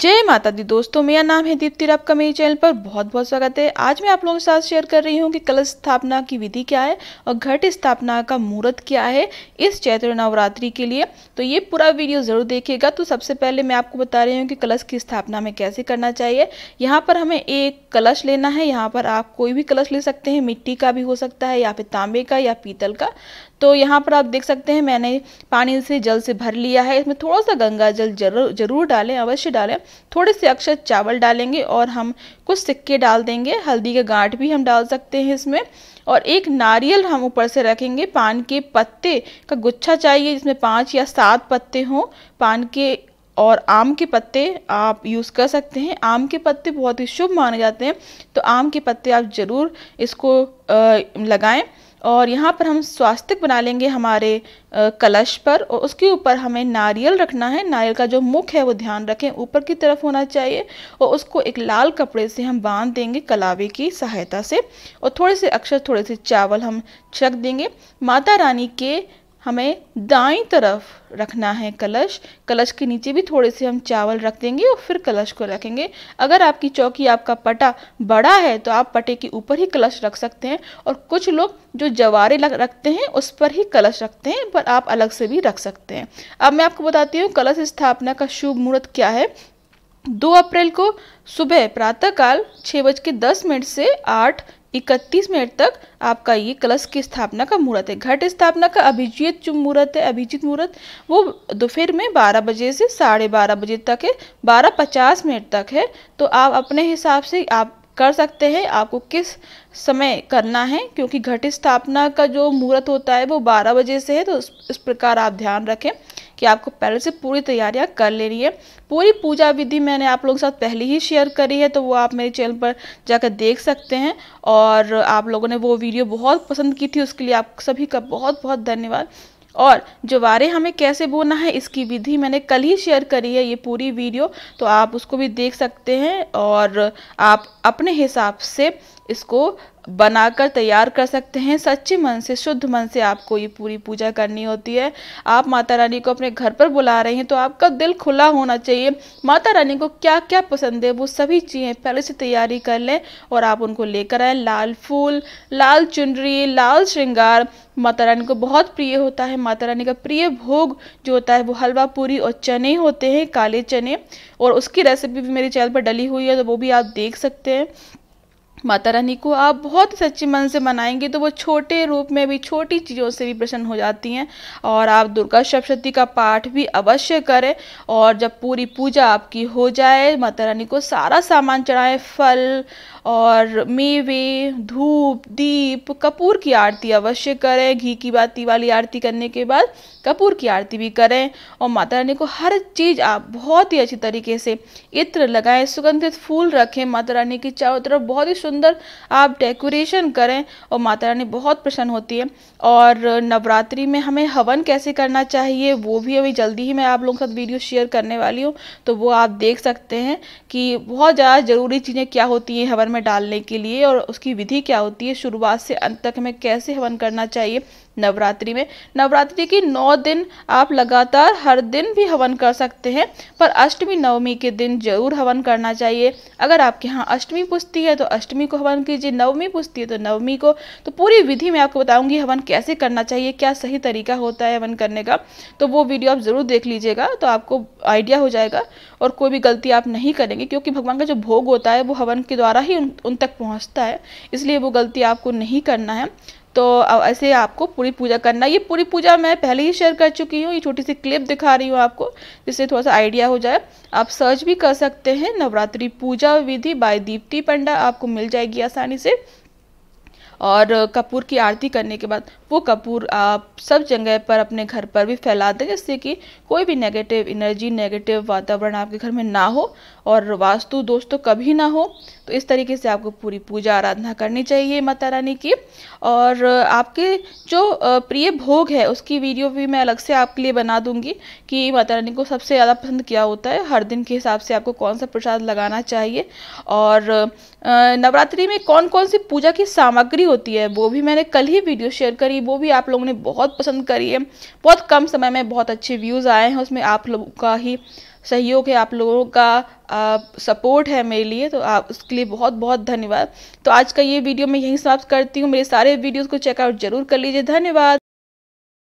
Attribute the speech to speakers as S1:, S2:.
S1: जय माता दी दोस्तों मेरा नाम है दीप्ति आपका मेरे चैनल पर बहुत बहुत स्वागत है आज मैं आप लोगों के साथ शेयर कर रही हूँ कि कलश स्थापना की विधि क्या है और घट स्थापना का मुहूर्त क्या है इस चैत्र नवरात्रि के लिए तो ये पूरा वीडियो ज़रूर देखिएगा तो सबसे पहले मैं आपको बता रही हूँ कि कलश की स्थापना में कैसे करना चाहिए यहाँ पर हमें एक कलश लेना है यहाँ पर आप कोई भी कलश ले सकते हैं मिट्टी का भी हो सकता है या फिर तांबे का या पीतल का तो यहाँ पर आप देख सकते हैं मैंने पानी से जल से भर लिया है इसमें थोड़ा सा गंगा जल जरूर जरूर डालें अवश्य डालें थोड़े से अक्षर चावल डालेंगे और हम कुछ सिक्के डाल देंगे हल्दी का गांठ भी हम डाल सकते हैं इसमें और एक नारियल हम ऊपर से रखेंगे पान के पत्ते का गुच्छा चाहिए जिसमें पाँच या सात पत्ते हों पान के और आम के पत्ते आप यूज़ कर सकते हैं आम के पत्ते बहुत ही शुभ माने जाते हैं तो आम के पत्ते आप ज़रूर इसको लगाएं और यहाँ पर हम स्वास्तिक बना लेंगे हमारे कलश पर और उसके ऊपर हमें नारियल रखना है नारियल का जो मुख है वो ध्यान रखें ऊपर की तरफ होना चाहिए और उसको एक लाल कपड़े से हम बांध देंगे कलावे की सहायता से और थोड़े से अक्षर थोड़े से चावल हम छक देंगे माता रानी के हमें दाई तरफ रखना है कलश कलश के नीचे भी थोड़े से हम चावल रख देंगे और फिर कलश को रखेंगे अगर आपकी चौकी आपका पटा बड़ा है तो आप पटे के ऊपर ही कलश रख सकते हैं और कुछ लोग जो जवारे रखते हैं उस पर ही कलश रखते हैं पर आप अलग से भी रख सकते हैं अब मैं आपको बताती हूँ कलश स्थापना का शुभ मुहूर्त क्या है दो अप्रैल को सुबह प्रातःकाल छः बज के दस मिनट से आठ इकतीस मिनट तक आपका ये कलश की स्थापना का मुहूर्त है घट स्थापना का अभिजीत जो मुहूर्त है अभिजीत मुहूर्त वो दोपहर में बारह बजे से साढ़े बारह बजे तक है बारह पचास मिनट तक है तो आप अपने हिसाब से आप कर सकते हैं आपको किस समय करना है क्योंकि घट स्थापना का जो मुहूर्त होता है वो 12 बजे से है तो इस प्रकार आप ध्यान रखें कि आपको पहले से पूरी तैयारियाँ कर लेनी है पूरी पूजा विधि मैंने आप लोगों के साथ पहले ही शेयर करी है तो वो आप मेरे चैनल पर जाकर देख सकते हैं और आप लोगों ने वो वीडियो बहुत पसंद की थी उसके लिए आप सभी का बहुत बहुत धन्यवाद और जवारे हमें कैसे बोना है इसकी विधि मैंने कल ही शेयर करी है ये पूरी वीडियो तो आप उसको भी देख सकते हैं और आप अपने हिसाब से इसको बनाकर तैयार कर सकते हैं सच्चे मन से शुद्ध मन से आपको ये पूरी पूजा करनी होती है आप माता रानी को अपने घर पर बुला रहे हैं तो आपका दिल खुला होना चाहिए माता रानी को क्या क्या पसंद है वो सभी चीज़ें पहले से तैयारी कर लें और आप उनको लेकर आए लाल फूल लाल चुनरी लाल श्रृंगार माता रानी को बहुत प्रिय होता है माता रानी का प्रिय भोग जो होता है वो हलवा पूरी और चने होते हैं काले चने और उसकी रेसिपी भी मेरे चैनल पर डली हुई है तो वो भी आप देख सकते हैं माता रानी को आप बहुत सच्चे मन से मनाएंगे तो वो छोटे रूप में भी छोटी चीज़ों से भी प्रसन्न हो जाती हैं और आप दुर्गा सप्तशती का पाठ भी अवश्य करें और जब पूरी पूजा आपकी हो जाए माता रानी को सारा सामान चढ़ाएं फल और मेवे धूप दीप कपूर की आरती अवश्य करें घी की बाती वाली आरती करने के बाद कपूर की आरती भी करें और माता रानी को हर चीज़ आप बहुत ही अच्छी तरीके से इत्र लगाएं सुगंधित फूल रखें माता रानी की चारों तरफ बहुत ही सुंदर आप डेकोरेशन करें और माता रानी बहुत प्रसन्न होती है और नवरात्रि में हमें हवन कैसे करना चाहिए वो भी अभी जल्दी ही मैं आप लोगों के साथ वीडियो शेयर करने वाली हूँ तो वो आप देख सकते हैं कि बहुत ज़्यादा ज़रूरी चीज़ें क्या होती हैं हवन में डालने के लिए और उसकी विधि क्या होती है शुरुआत से अंत तक हमें कैसे हवन करना चाहिए नवरात्रि में नवरात्रि की नौ दिन आप लगातार हर दिन भी हवन कर सकते हैं पर अष्टमी नवमी के दिन जरूर हवन करना चाहिए अगर आपके यहाँ अष्टमी पुष्टि है तो अष्टमी को हवन कीजिए नवमी पुष्टि है तो नवमी को तो पूरी विधि मैं आपको बताऊंगी हवन कैसे करना चाहिए क्या सही तरीका होता है हवन करने का तो वो वीडियो आप ज़रूर देख लीजिएगा तो आपको आइडिया हो जाएगा और कोई भी गलती आप नहीं करेंगे क्योंकि भगवान का जो भोग होता है वो हवन के द्वारा ही उन तक पहुँचता है इसलिए वो गलती आपको नहीं करना है तो ऐसे आपको पूरी पूजा करना ये पूरी पूजा मैं पहले ही शेयर कर चुकी हूँ ये छोटी सी क्लिप दिखा रही हूँ आपको जिससे थोड़ा सा आइडिया हो जाए आप सर्च भी कर सकते हैं नवरात्रि पूजा विधि बाय दीप्ति पंडा आपको मिल जाएगी आसानी से और कपूर की आरती करने के बाद वो कपूर आप सब जगह पर अपने घर पर भी फैला दें जिससे कि कोई भी नेगेटिव एनर्जी नेगेटिव वातावरण आपके घर में ना हो और वास्तु दोस्तों तो कभी ना हो तो इस तरीके से आपको पूरी पूजा आराधना करनी चाहिए माता रानी की और आपके जो प्रिय भोग है उसकी वीडियो भी मैं अलग से आपके लिए बना दूंगी कि माता रानी को सबसे ज़्यादा पसंद क्या होता है हर दिन के हिसाब से आपको कौन सा प्रसाद लगाना चाहिए और नवरात्रि में कौन कौन सी पूजा की सामग्री होती है वो भी मैंने कल ही वीडियो शेयर करी वो भी आप लोगों ने बहुत पसंद करी है बहुत कम समय में बहुत अच्छे व्यूज़ आए हैं उसमें आप लोगों का ही सहयोग है आप लोगों का आ, सपोर्ट है मेरे लिए तो आप उसके लिए बहुत बहुत धन्यवाद तो आज का ये वीडियो मैं यहीं समाप्त करती हूँ मेरे सारे वीडियोज़ को चेकआउट जरूर कर लीजिए धन्यवाद